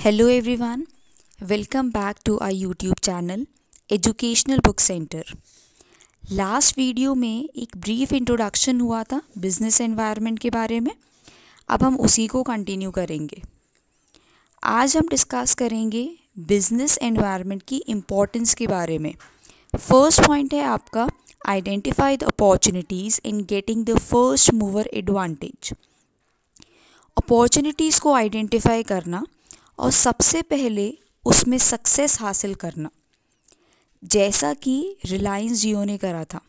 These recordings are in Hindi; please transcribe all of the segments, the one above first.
hello everyone welcome back to I YouTube channel educational book center last video में एक ब्रीफ इंट्रोडक्शन हुआ था बिजनेस एनवायरनमेंट के बारे में अब हम उसी को कंटिन्यू करेंगे आज हम डिस्कस करेंगे बिजनेस एनवायरनमेंट की इम्पोर्टेंस के बारे में फर्स्ट पॉइंट है आपका identify the opportunities in getting the first mover advantage opportunities को आइडेंटिफाई करना और सबसे पहले उसमें सक्सेस हासिल करना जैसा कि रिलायंस जियो ने करा था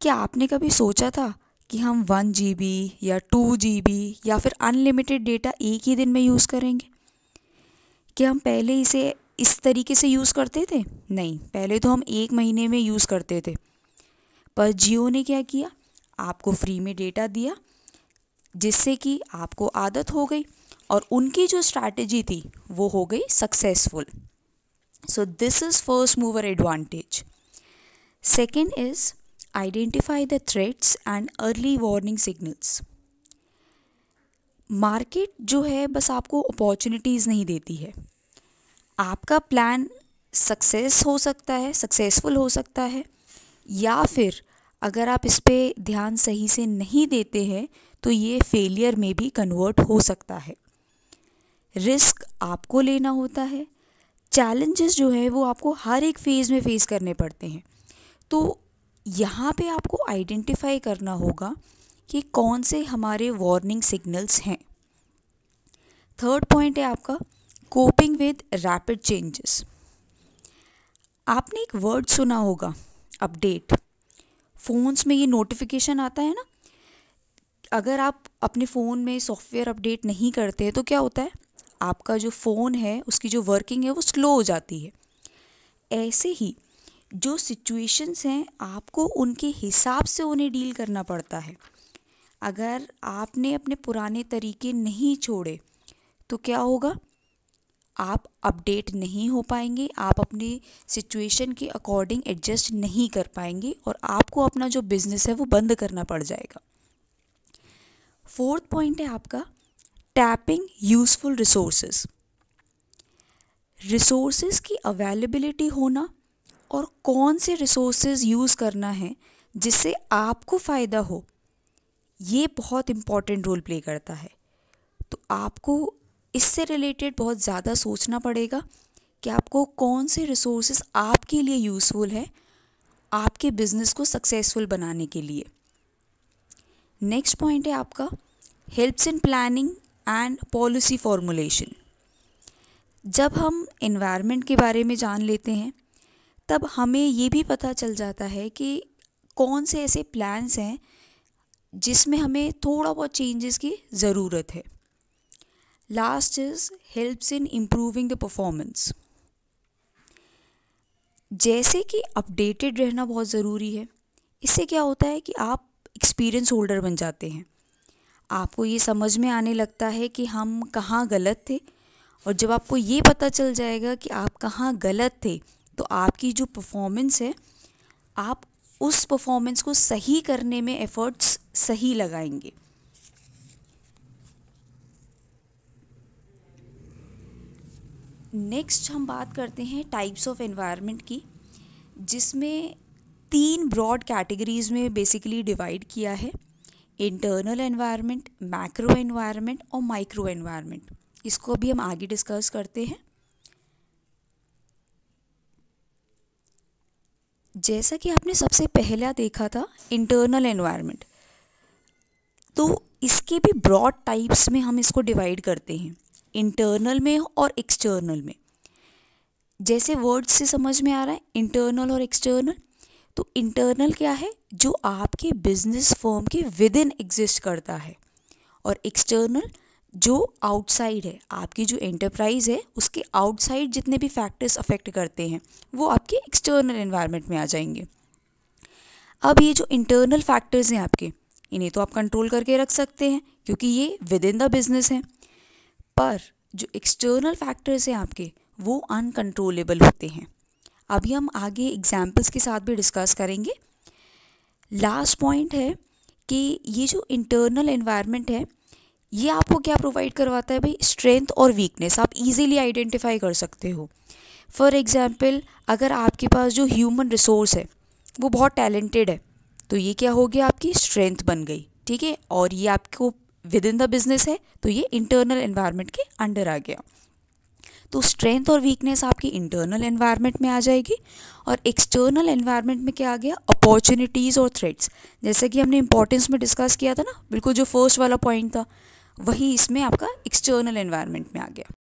क्या आपने कभी सोचा था कि हम वन जी या टू जी या फिर अनलिमिटेड डेटा एक ही दिन में यूज़ करेंगे क्या हम पहले इसे इस तरीके से यूज़ करते थे नहीं पहले तो हम एक महीने में यूज़ करते थे पर जियो ने क्या किया आपको फ्री में डेटा दिया जिससे कि आपको आदत हो गई और उनकी जो स्ट्रैटेजी थी वो हो गई successful so this is first mover advantage second is identify the threats and early warning signals market जो है बस आपको अपॉर्चुनिटीज़ नहीं देती है आपका प्लान सक्सेस हो सकता है सक्सेसफुल हो सकता है या फिर अगर आप इस पर ध्यान सही से नहीं देते हैं तो ये फेलियर में भी कन्वर्ट हो सकता है रिस्क आपको लेना होता है चैलेंजेस जो है वो आपको हर एक फेज़ में फेस करने पड़ते हैं तो यहाँ पे आपको आइडेंटिफाई करना होगा कि कौन से हमारे वार्निंग सिग्नल्स हैं थर्ड पॉइंट है आपका कोपिंग विद रैपिड चेंजेस आपने एक वर्ड सुना होगा अपडेट फ़ोन्स में ये नोटिफिकेशन आता है ना अगर आप अपने फ़ोन में सॉफ्टवेयर अपडेट नहीं करते हैं तो क्या होता है आपका जो फ़ोन है उसकी जो वर्किंग है वो स्लो हो जाती है ऐसे ही जो सिचुएशंस हैं आपको उनके हिसाब से उन्हें डील करना पड़ता है अगर आपने अपने पुराने तरीके नहीं छोड़े तो क्या होगा आप अपडेट नहीं हो पाएंगे आप अपने सिचुएशन के अकॉर्डिंग एडजस्ट नहीं कर पाएंगे और आपको अपना जो बिज़नेस है वो बंद करना पड़ जाएगा फोर्थ पॉइंट है आपका टैपिंग यूजफुल रिसोर्सेज रिसोर्सेज की अवेलेबिलिटी होना और कौन से रिसोर्सेज यूज़ करना है जिससे आपको फ़ायदा हो ये बहुत इम्पॉर्टेंट रोल प्ले करता है तो आपको इससे रिलेटेड बहुत ज़्यादा सोचना पड़ेगा कि आपको कौन से रिसोर्सेज आपके लिए यूज़फुल हैं आपके बिजनेस को सक्सेसफुल बनाने के लिए नेक्स्ट पॉइंट है आपका helps in planning and policy formulation जब हम इन्वायरमेंट के बारे में जान लेते हैं तब हमें ये भी पता चल जाता है कि कौन से ऐसे प्लान्स हैं जिसमें हमें थोड़ा बहुत चेंजेस की ज़रूरत है last is helps in improving the performance जैसे कि अपडेटेड रहना बहुत ज़रूरी है इससे क्या होता है कि आप एक्सपीरियंस होल्डर बन जाते हैं आपको ये समझ में आने लगता है कि हम कहाँ गलत थे और जब आपको ये पता चल जाएगा कि आप कहाँ गलत थे तो आपकी जो परफॉर्मेंस है आप उस परफॉर्मेंस को सही करने में एफर्ट्स सही लगाएंगे नेक्स्ट हम बात करते हैं टाइप्स ऑफ एनवायरनमेंट की जिसमें तीन ब्रॉड कैटेगरीज़ में बेसिकली डिवाइड किया है इंटरनल एनवायरनमेंट मैक्रो एनवायरनमेंट और माइक्रो एनवायरनमेंट इसको भी हम आगे डिस्कस करते हैं जैसा कि आपने सबसे पहला देखा था इंटरनल एनवायरनमेंट तो इसके भी ब्रॉड टाइप्स में हम इसको डिवाइड करते हैं इंटरनल में और एक्सटर्नल में जैसे वर्ड से समझ में आ रहा है इंटरनल और एक्सटर्नल तो इंटरनल क्या है जो आपके बिजनेस फॉर्म के विद इन एग्जिस्ट करता है और एक्सटर्नल जो आउटसाइड है आपकी जो एंटरप्राइज है उसके आउटसाइड जितने भी फैक्टर्स अफेक्ट करते हैं वो आपके एक्सटर्नल एनवायरनमेंट में आ जाएंगे अब ये जो इंटरनल फैक्टर्स हैं आपके इन्हें तो आप कंट्रोल करके रख सकते हैं क्योंकि ये विद इन द बिजनेस हैं पर जो एक्सटर्नल फैक्टर्स हैं आपके वो अनकंट्रोलेबल होते हैं अभी हम आगे एग्जाम्पल्स के साथ भी डिस्कस करेंगे लास्ट पॉइंट है कि ये जो इंटरनल एनवायरनमेंट है ये आपको क्या प्रोवाइड करवाता है भाई स्ट्रेंथ और वीकनेस आप इजीली आइडेंटिफाई कर सकते हो फॉर एग्ज़ाम्पल अगर आपके पास जो ह्यूमन रिसोर्स है वो बहुत टैलेंटेड है तो ये क्या हो गया आपकी स्ट्रेंथ बन गई ठीक है और ये आपको विद इन द बिजनेस है तो ये इंटरनल एनवायरनमेंट के अंडर आ गया तो स्ट्रेंथ और वीकनेस आपकी इंटरनल एनवायरनमेंट में आ जाएगी और एक्सटर्नल एनवायरनमेंट में क्या आ गया अपॉर्चुनिटीज़ और थ्रेट्स जैसे कि हमने इंपॉर्टेंस में डिस्कस किया था ना बिल्कुल जो फर्स्ट वाला पॉइंट था वही इसमें आपका एक्सटर्नल एनवायरनमेंट में आ गया